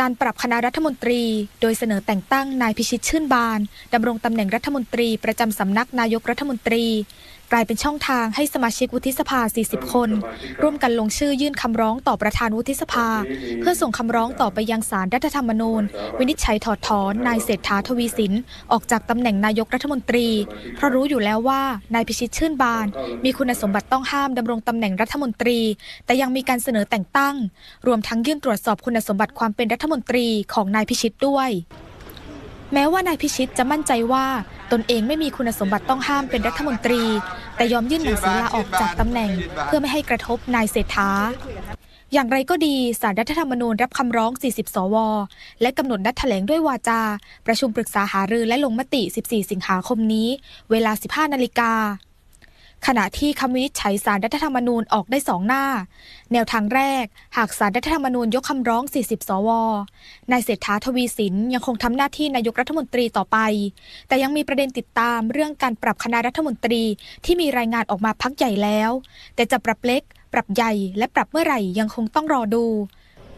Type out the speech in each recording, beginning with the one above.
การปรับคณะรัฐมนตรี โดยเสนอแต่งตั้งนายพิชิตชื่นบานดำรงตำแหน่งรัฐมนตรี ประจำสำนักนายกรัฐมนตรีกลายเป็นช่องทางให้สมาชิกวุฒิสภา 40 คน ร่วมกันลงชื่อยื่นคำร้องต่อประธานวุฒิสภา เพื่อส่งคำร้องต่อไปยังศาลรรัฐธรรมนูญ วินิจฉัยถอดถอนนายเศรษฐาทวีสิน ออกจากตำแหน่งนายกรัฐมนตรี เพราะรู้อยู่แล้วว่านายพิชิตชื่นบาน มีคุณสมบัติต้องห้ามดำรงตำแหน่งรัฐมนตรี แต่ยังมีการเสนอแต่งตั้ง รวมทั้งยื่นตรวจสอบคุณสมบัติความเป็นรัฐมนตรีของนายพิชิตด้วยแม้ว่านายพิชิตจะมั่นใจว่าตนเองไม่มีคุณสมบัติต้องห้ามเป็นรัฐมนตรี แต่ยอมยื่นหนังสือลาออกจากตำแหน่ง เพื่อไม่ให้กระทบนายเศรษฐาอย่างไรก็ดีสารรัฐธรรมนูญรับคำร้อง 40 สว และกำหนดนัดแถลงด้วยวาจา ประชุมปรึกษาหารือและลงมติ 14 สิงหาคมนี้ เวลา 15 นาฬิกาขณะที่คำวินิจฉัยสารรัฐธรรมนูญออกได้สองหน้า แนวทางแรก หากสารรัฐธรรมนูญยกคำร้อง 40 สว นายเศรษฐาทวีสินยังคงทำหน้าที่นายกรัฐมนตรีต่อไป แต่ยังมีประเด็นติดตามเรื่องการปรับคณะรัฐมนตรีที่มีรายงานออกมาพักใหญ่แล้ว แต่จะปรับเล็ก ปรับใหญ่ และปรับเมื่อไหร่ยังคงต้องรอดู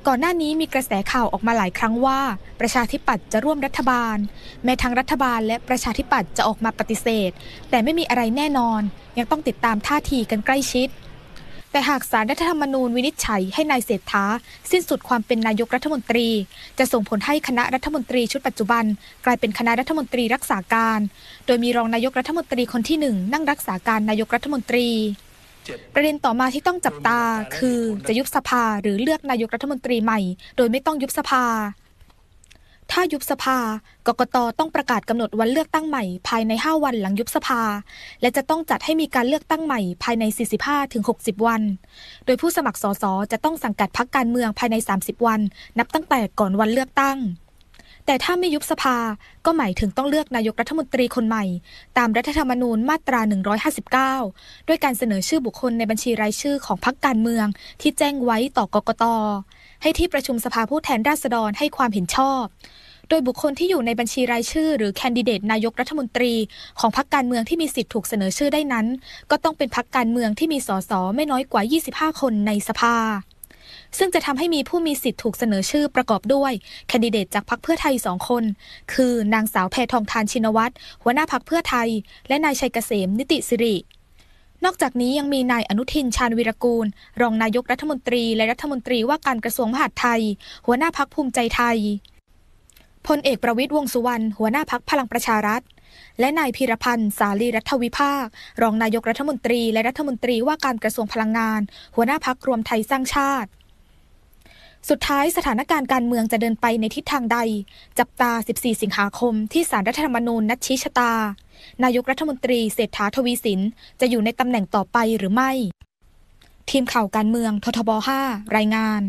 ก่อนหน้านี้มีกระแสข่าวออกมาหลายครั้งว่า ประชาธิปัตย์จะร่วมรัฐบาล แม้ทางรัฐบาลและประชาธิปัตย์จะออกมาปฏิเสธ แต่ไม่มีอะไรแน่นอนยังต้องติดตามท่าทีกันใกล้ชิด แต่หากสารรัฐธรรมนูญวินิจฉัยให้นายเศรษฐาสิ้นสุดความเป็นนายกรัฐมนตรี จะส่งผลให้คณะรัฐมนตรีชุดปัจจุบัน กลายเป็นคณะรัฐมนตรีรักษาการ โดยมีรองนายกรัฐมนตรีคนที่หนึ่งนั่งรักษาการนายกรัฐมนตรีประเด็นต่อมาที่ต้องจับตาคือจะยุบสภาหรือเลือกนายกรัฐมนตรีใหม่ โดยไม่ต้องยุบสภา ถ้ายุบสภากกตต้องประกาศกำหนดวันเลือกตั้งใหม่ ภายใน 5 วันหลังยุบสภา และจะต้องจัดให้มีการเลือกตั้งใหม่ ภายใน 45-60 วัน โดยผู้สมัครสสจะต้องสังกัดพรรคการเมืองภายใน 30 วัน นับตั้งแต่ก่อนวันเลือกตั้งแต่ถ้าไม่ยุบสภา ก็หมายถึงต้องเลือกนายกรัฐมนตรีคนใหม่ ตามรัฐธรรมนูญมาตรา 159ด้วยการเสนอชื่อบุคคลในบัญชีรายชื่อของพรรคการเมืองที่แจ้งไว้ต่อกกต ให้ที่ประชุมสภาผู้แทนราษฎรให้ความเห็นชอบ โดยบุคคลที่อยู่ในบัญชีรายชื่อ หรือแคนดิเดต นายกรัฐมนตรี ของพรรคการเมืองที่มีสิทธิ์ถูกเสนอชื่อได้นั้น ก็ต้องเป็นพรรคการเมืองที่มีสสไม่น้อยกว่า 25 คนในสภาซึ่งจะทำให้มีผู้มีสิทธิ์ถูกเสนอชื่อประกอบด้วย แคนดิเดตจากพรรคเพื่อไทยสองคน คือนางสาวแพทองทานชินวัตร หัวหน้าพรรคเพื่อไทย และนายชัยเกษมนิติสิริ นอกจากนี้ยังมีนายอนุทินชาญวิรกูล รองนายกรัฐมนตรีและรัฐมนตรีว่าการกระทรวงมหาดไทย หัวหน้าพักภูมิใจไทยพลเอกประวิทย์วงสุวรรณหัวหน้าพักพลังประชารัฐ และนายพีรพันธ์สาลีรัฐวิภาค รองนายกรัฐมนตรีและรัฐมนตรีว่าการกระทรวงพลังงาน หัวหน้าพักรวมไทยสร้างชาติสุดท้ายสถานการณ์การเมืองจะเดินไปในทิศทางใด จับตา 14 สิงหาคม ที่สารรัฐธรรมนูญนัดชี้ชะตา นายกรัฐมนตรีเศรษฐาทวีสินจะอยู่ในตำแหน่งต่อไปหรือไม่ ทีมข่าวการเมือง ททบ 5 รายงาน